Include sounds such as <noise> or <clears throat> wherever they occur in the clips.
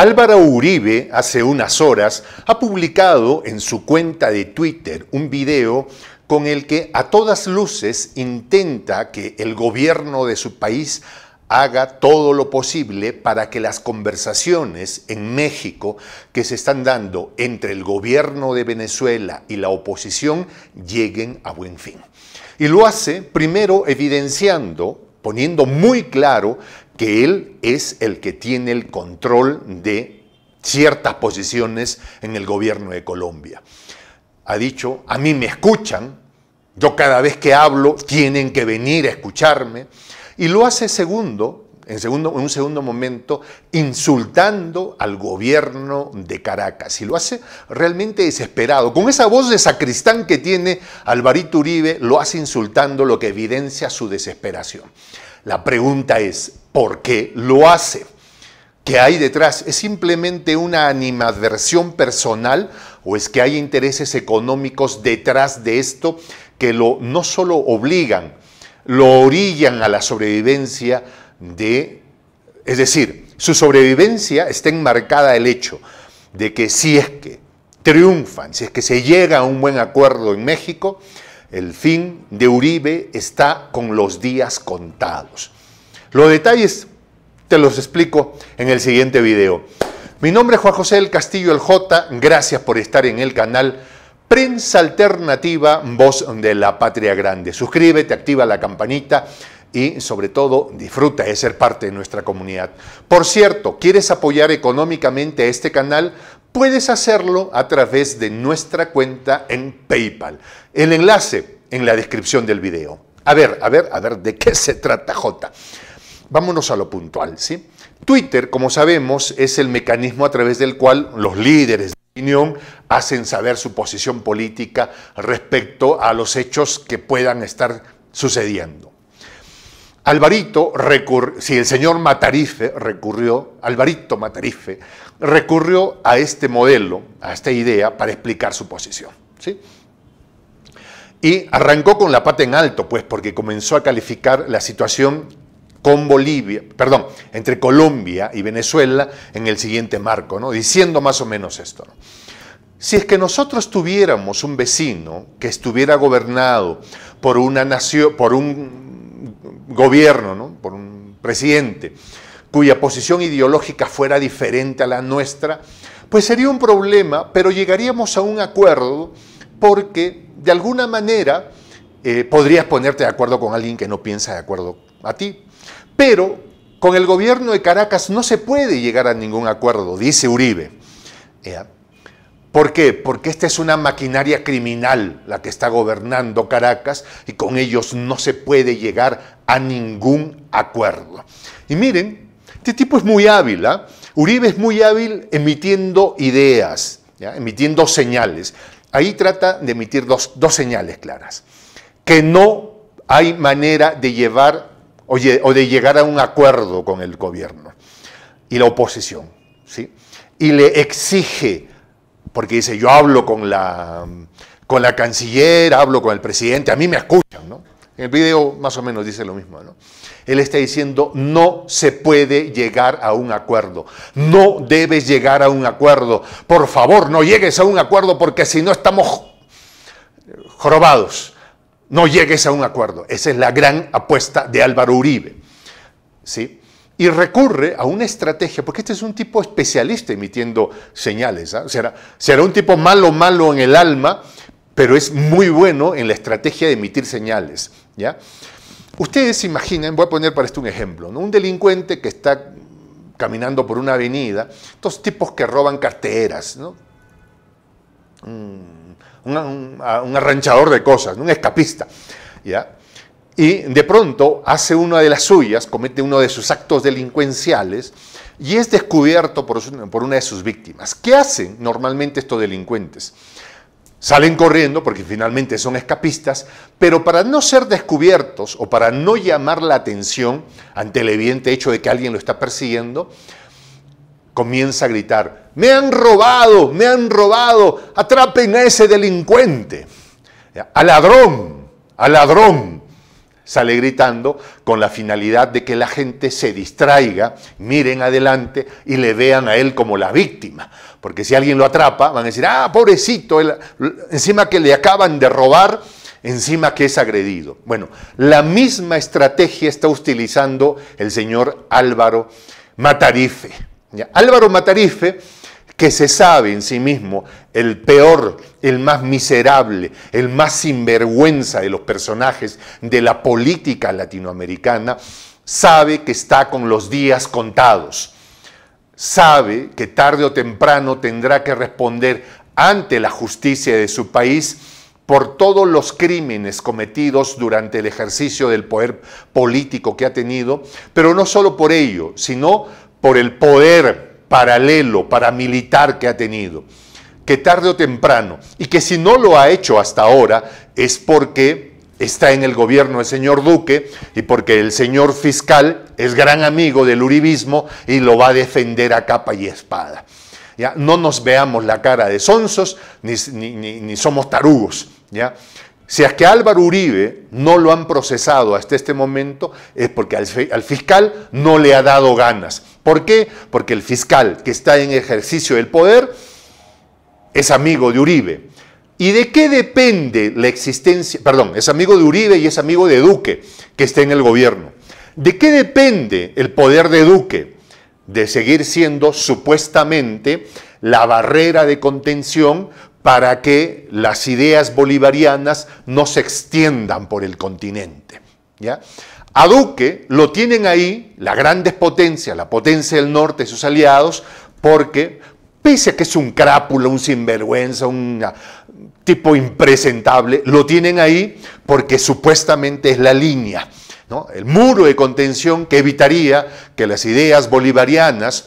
Álvaro Uribe hace unas horas ha publicado en su cuenta de Twitter un video con el que a todas luces intenta que el gobierno de su país haga todo lo posible para que las conversaciones en México que se están dando entre el gobierno de Venezuela y la oposición lleguen a buen fin. Y lo hace primero evidenciando, poniendo muy claro que él es el que tiene el control de ciertas posiciones en el gobierno de Colombia. Ha dicho, a mí me escuchan, yo cada vez que hablo tienen que venir a escucharme, y lo hace segundo, en, segundo, en un segundo momento, insultando al gobierno de Caracas, y lo hace realmente desesperado, con esa voz de sacristán que tiene Alvarito Uribe, lo hace insultando, lo que evidencia su desesperación. La pregunta es, por qué lo hace. ¿Qué hay detrás? ¿Es simplemente una animadversión personal o es que hay intereses económicos detrás de esto que lo, no solo obligan, lo orillan a la sobrevivencia de... Es decir, su sobrevivencia está enmarcada el hecho de que si es que triunfan, si es que se llega a un buen acuerdo en México, el fin de Uribe está con los días contados. Los detalles te los explico en el siguiente video. Mi nombre es Juan José del Castillo El J. Gracias por estar en el canal Prensa Alternativa, Voz de la Patria Grande. Suscríbete, activa la campanita y sobre todo disfruta de ser parte de nuestra comunidad. Por cierto, ¿quieres apoyar económicamente a este canal? Puedes hacerlo a través de nuestra cuenta en PayPal. El enlace en la descripción del video. A ver, a ver, a ver, ¿de qué se trata J? Vámonos a lo puntual, ¿sí? Twitter, como sabemos, es el mecanismo a través del cual los líderes de opinión hacen saber su posición política respecto a los hechos que puedan estar sucediendo. Alvarito, si el señor Matarife recurrió, Alvarito Matarife, recurrió a este modelo, a esta idea, para explicar su posición. ¿sí? Y arrancó con la pata en alto, pues, porque comenzó a calificar la situación con Bolivia, perdón, entre Colombia y Venezuela en el siguiente marco, ¿no? diciendo más o menos esto. Si es que nosotros tuviéramos un vecino que estuviera gobernado por una nación, por un gobierno, por un presidente, cuya posición ideológica fuera diferente a la nuestra, pues sería un problema, pero llegaríamos a un acuerdo porque de alguna manera eh, podrías ponerte de acuerdo con alguien que no piensa de acuerdo a ti. Pero con el gobierno de Caracas no se puede llegar a ningún acuerdo, dice Uribe. ¿Por qué? Porque esta es una maquinaria criminal la que está gobernando Caracas y con ellos no se puede llegar a ningún acuerdo. Y miren, este tipo es muy hábil. ¿ah? Uribe es muy hábil emitiendo ideas, emitiendo señales. Ahí trata de emitir dos, dos señales claras. Que no hay manera de llevar o, de llegar a un acuerdo con el gobierno y la oposición. ¿sí? Y le exige, porque dice, yo hablo con la, con la canciller, hablo con el presidente, a mí me escuchan. ¿no? En el video más o menos dice lo mismo. ¿no? Él está diciendo, no se puede llegar a un acuerdo, no debes llegar a un acuerdo. Por favor, no llegues a un acuerdo porque si no estamos jorobados no llegues a un acuerdo. Esa es la gran apuesta de Álvaro Uribe. ¿Sí? Y recurre a una estrategia, porque este es un tipo especialista emitiendo señales. ¿ah? O Será, será un tipo malo, malo en el alma, pero es muy bueno en la estrategia de emitir señales. ¿ya? Ustedes imaginen, imaginan, voy a poner para esto un ejemplo, ¿no? un delincuente que está caminando por una avenida, estos tipos que roban carteras, ¿no? un, arranchador de cosas, un escapista. ¿ya? Y de pronto hace una de las suyas, comete uno de sus actos delincuenciales y es descubierto por, por una de sus víctimas. ¿Qué hacen normalmente estos delincuentes? Salen corriendo porque finalmente son escapistas, pero para no ser descubiertos o para no llamar la atención ante el evidente hecho de que alguien lo está persiguiendo, comienza a gritar, me han robado, me han robado, atrapen a ese delincuente, al ladrón, al ladrón. Sale gritando con la finalidad de que la gente se distraiga, miren adelante y le vean a él como la víctima. Porque si alguien lo atrapa, van a decir, ah, pobrecito, encima que le acaban de robar, encima que es agredido. Bueno, la misma estrategia está utilizando el señor Álvaro Matarife. Álvaro Matarife, que se sabe en sí mismo el peor, el más miserable, el más sinvergüenza de los personajes de la política latinoamericana, sabe que está con los días contados, sabe que tarde o temprano tendrá que responder ante la justicia de su país por todos los crímenes cometidos durante el ejercicio del poder político que ha tenido, pero no solo por ello, sino por el poder paralelo, paramilitar que ha tenido, que tarde o temprano, y que si no lo ha hecho hasta ahora, es porque está en el gobierno el señor Duque y porque el señor fiscal es gran amigo del Uribismo y lo va a defender a capa y espada. ¿Ya? No nos veamos la cara de sonsos ni, ni somos tarugos. ¿ya? Si es que Álvaro Uribe no lo han procesado hasta este momento, es porque al, al, fiscal no le ha dado ganas. ¿Por qué? Porque el fiscal que está en ejercicio del poder es amigo de Uribe. ¿Y de qué depende la existencia? Perdón, es amigo de Uribe y es amigo de Duque, que está en el gobierno. ¿De qué depende el poder de Duque? De seguir siendo supuestamente la barrera de contención para que las ideas bolivarianas no se extiendan por el continente. ¿ya? A Duque lo tienen ahí la gran potencia, la potencia del norte y sus aliados, porque pese a que es un crápulo, un sinvergüenza, un ah, tipo impresentable, lo tienen ahí porque supuestamente es la línea, el muro de contención que evitaría que las ideas bolivarianas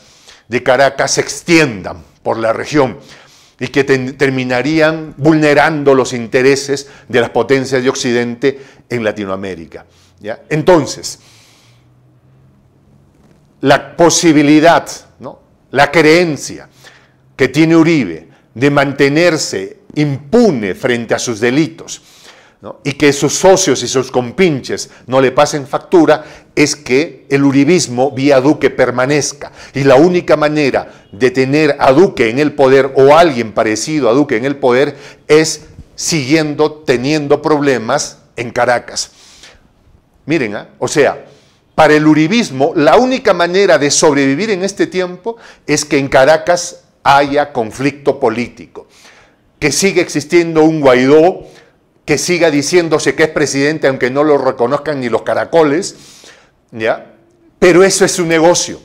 de Caracas se extiendan por la región y que terminarían vulnerando los intereses de las potencias de Occidente en Latinoamérica. Entonces, la posibilidad, la creencia que tiene Uribe de mantenerse impune frente a sus delitos, y que sus socios y sus compinches no le pasen factura, es que el uribismo vía Duque permanezca. Y la única manera de tener a Duque en el poder o alguien parecido a Duque en el poder es siguiendo teniendo problemas en Caracas. Miren, ¿ah? o sea, para el uribismo la única manera de sobrevivir en este tiempo es que en Caracas haya conflicto político, que siga existiendo un Guaidó que siga diciéndose que es presidente aunque no lo reconozcan ni los caracoles, ¿ya? Pero eso es su negocio,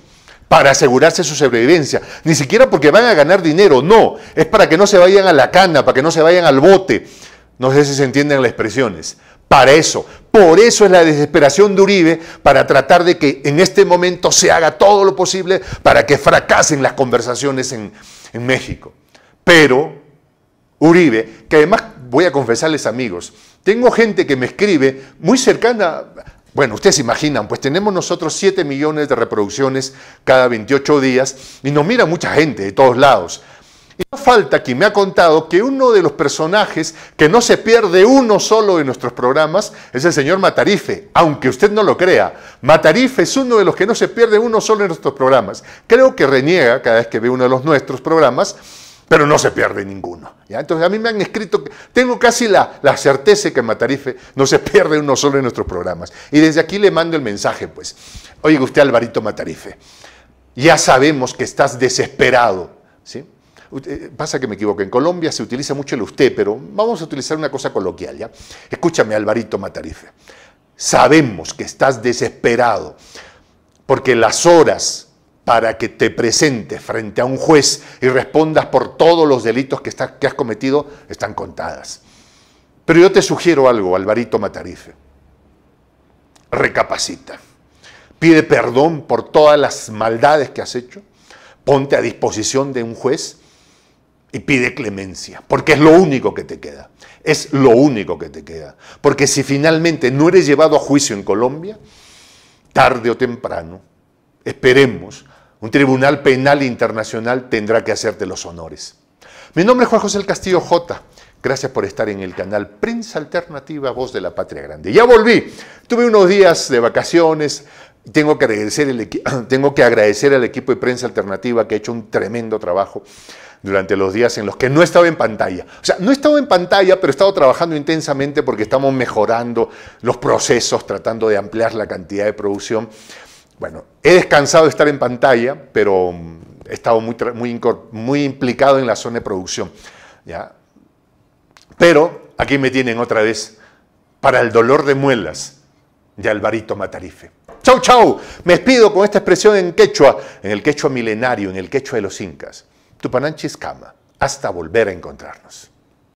para asegurarse su sobrevivencia. Ni siquiera porque van a ganar dinero, no, es para que no se vayan a la cana, para que no se vayan al bote. No sé si se entienden las expresiones. Para eso, por eso es la desesperación de Uribe, para tratar de que en este momento se haga todo lo posible para que fracasen las conversaciones en, en México. Pero Uribe, que además voy a confesarles amigos, tengo gente que me escribe muy cercana, bueno, ustedes se imaginan, pues tenemos nosotros 7 millones de reproducciones cada 28 días y nos mira mucha gente de todos lados. Y no falta quien me ha contado que uno de los personajes que no se pierde uno solo en nuestros programas es el señor Matarife, aunque usted no lo crea. Matarife es uno de los que no se pierde uno solo en nuestros programas. Creo que reniega cada vez que ve uno de los nuestros programas pero no se pierde ninguno. ¿ya? Entonces a mí me han escrito, que tengo casi la, la certeza que en Matarife no se pierde uno solo en nuestros programas. Y desde aquí le mando el mensaje, pues, oiga usted Alvarito Matarife, ya sabemos que estás desesperado, ¿sí? Eh, pasa que me equivoco, en Colombia se utiliza mucho el usted, pero vamos a utilizar una cosa coloquial, ¿ya? Escúchame, Alvarito Matarife, sabemos que estás desesperado porque las horas para que te presentes frente a un juez y respondas por todos los delitos que, has cometido, están contadas. Pero yo te sugiero algo, Alvarito Matarife. Recapacita. Pide perdón por todas las maldades que has hecho. Ponte a disposición de un juez y pide clemencia, porque es lo único que te queda. Es lo único que te queda. Porque si finalmente no eres llevado a juicio en Colombia, tarde o temprano, esperemos, un tribunal penal internacional tendrá que hacerte los honores. Mi nombre es Juan José Castillo J. Gracias por estar en el canal Prensa Alternativa, Voz de la Patria Grande. Ya volví. Tuve unos días de vacaciones. Tengo que, agradecer el, <clears throat> tengo que agradecer al equipo de Prensa Alternativa que ha hecho un tremendo trabajo durante los días en los que no estaba en pantalla. O sea, no estaba en pantalla, pero he estado trabajando intensamente porque estamos mejorando los procesos, tratando de ampliar la cantidad de producción. Bueno, he descansado de estar en pantalla, pero mm, he estado muy, muy, implicado en la zona de producción. ¿ya? Pero aquí me tienen otra vez para el dolor de muelas de Alvarito Matarife. Chau, chau. Me despido con esta expresión en quechua, en el quechua milenario, en el quechua de los incas. Tupananchis cama. Hasta volver a encontrarnos.